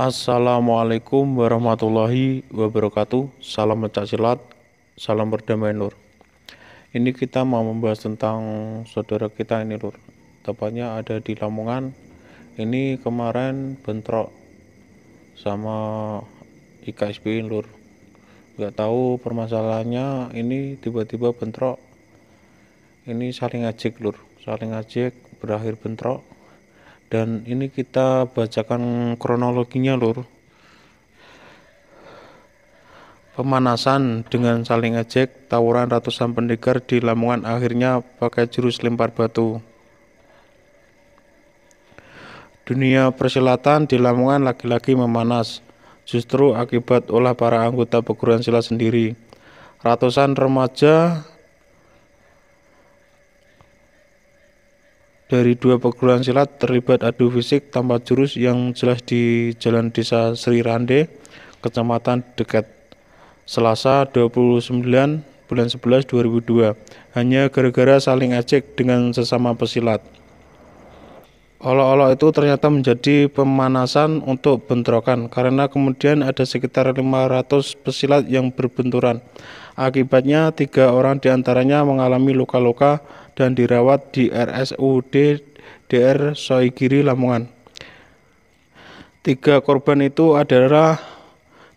Assalamualaikum warahmatullahi wabarakatuh Salam pencak silat Salam berdamai lur Ini kita mau membahas tentang Saudara kita ini lur Tepatnya ada di Lamongan Ini kemarin bentrok Sama IKSB lur Gak tahu permasalahannya Ini tiba-tiba bentrok Ini saling ajik lur Saling ajik berakhir bentrok dan ini kita bacakan kronologinya lur pemanasan dengan saling ejek tawuran ratusan pendekar di Lamongan akhirnya pakai jurus lempar batu dunia persilatan di Lamongan lagi-lagi memanas justru akibat olah para anggota perguruan silat sendiri ratusan remaja dari dua perguruan silat terlibat adu fisik tanpa jurus yang jelas di Jalan Desa Sri Rande, Kecamatan dekat Selasa 29 bulan 11 2002, hanya gara-gara saling ejek dengan sesama pesilat. Olok-olok itu ternyata menjadi pemanasan untuk bentrokan karena kemudian ada sekitar 500 pesilat yang berbenturan. Akibatnya tiga orang diantaranya mengalami luka-luka dan dirawat di RSUD DR Soegiri Lamongan. Tiga korban itu adalah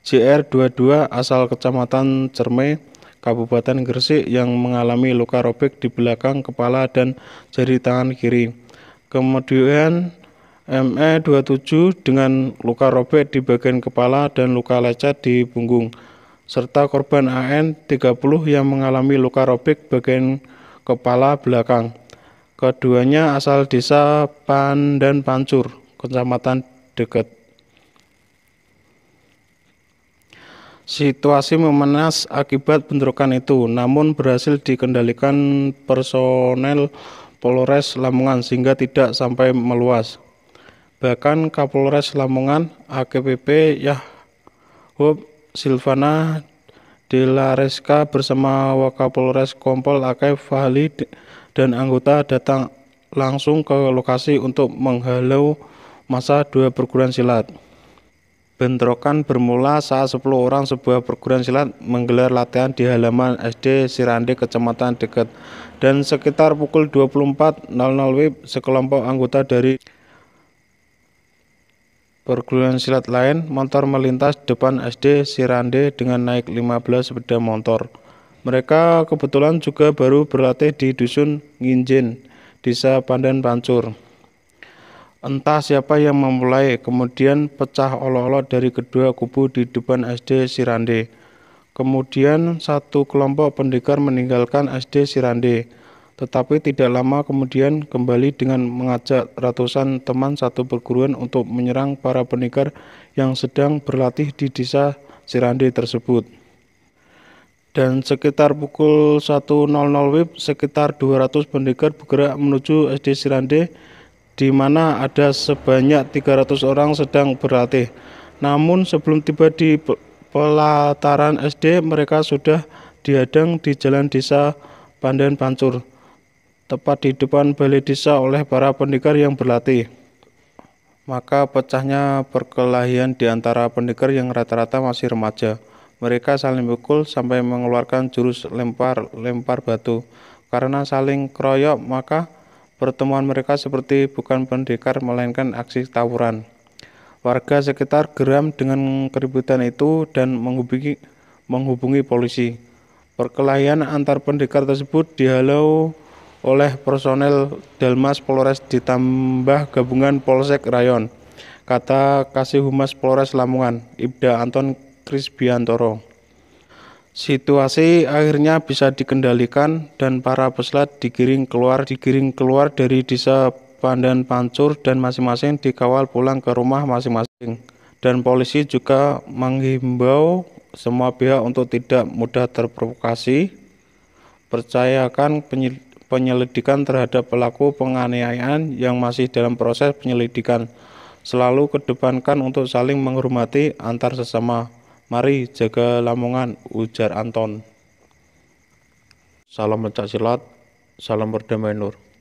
JR22 asal Kecamatan Cerme, Kabupaten Gresik yang mengalami luka robek di belakang kepala dan jari tangan kiri. Kemudian ME27 dengan luka robek di bagian kepala dan luka lecet di punggung serta korban AN 30 yang mengalami luka robek bagian kepala belakang. Keduanya asal desa Pandan Pancur, kecamatan Deket. Situasi memanas akibat bentrokan itu, namun berhasil dikendalikan personel Polres Lamongan sehingga tidak sampai meluas. Bahkan Kapolres Lamongan AKPP Yahub Silvana Delareska bersama Wakapolres Kompol Akai Fahli dan anggota datang langsung ke lokasi untuk menghalau masa dua perguruan silat. Bentrokan bermula saat 10 orang sebuah perguruan silat menggelar latihan di halaman SD Sirande, Kecamatan Deket. Dan sekitar pukul 24.00 WIB, sekelompok anggota dari Perguruan silat lain, motor melintas depan SD Sirande dengan naik 15 sepeda motor. Mereka kebetulan juga baru berlatih di Dusun Nginjen, Desa Pandan Pancur. Entah siapa yang memulai, kemudian pecah olok-olok dari kedua kubu di depan SD Sirande. Kemudian satu kelompok pendekar meninggalkan SD Sirande tetapi tidak lama kemudian kembali dengan mengajak ratusan teman satu perguruan untuk menyerang para pendekar yang sedang berlatih di desa Sirande tersebut. Dan sekitar pukul 1.00 WIB, sekitar 200 pendekar bergerak menuju SD Sirande di mana ada sebanyak 300 orang sedang berlatih. Namun sebelum tiba di pelataran SD mereka sudah dihadang di jalan desa Pandan Pancur tepat di depan balai desa oleh para pendekar yang berlatih. Maka pecahnya perkelahian di antara pendekar yang rata-rata masih remaja. Mereka saling pukul sampai mengeluarkan jurus lempar-lempar batu. Karena saling keroyok, maka pertemuan mereka seperti bukan pendekar melainkan aksi tawuran. Warga sekitar geram dengan keributan itu dan menghubungi, menghubungi polisi. Perkelahian antar pendekar tersebut dihalau oleh personel Delmas Polres ditambah gabungan Polsek Rayon. Kata Kasih Humas Polres Lamongan, Ibda Anton Krisbiantoro. Situasi akhirnya bisa dikendalikan dan para peselat digiring keluar digiring keluar dari desa Pandan Pancur dan masing-masing dikawal pulang ke rumah masing-masing. Dan polisi juga menghimbau semua pihak untuk tidak mudah terprovokasi, percayakan penyelidikan penyelidikan terhadap pelaku penganiayaan yang masih dalam proses penyelidikan. Selalu kedepankan untuk saling menghormati antar sesama. Mari jaga Lamongan, ujar Anton. Salam mencak silat, salam perdamaian nur.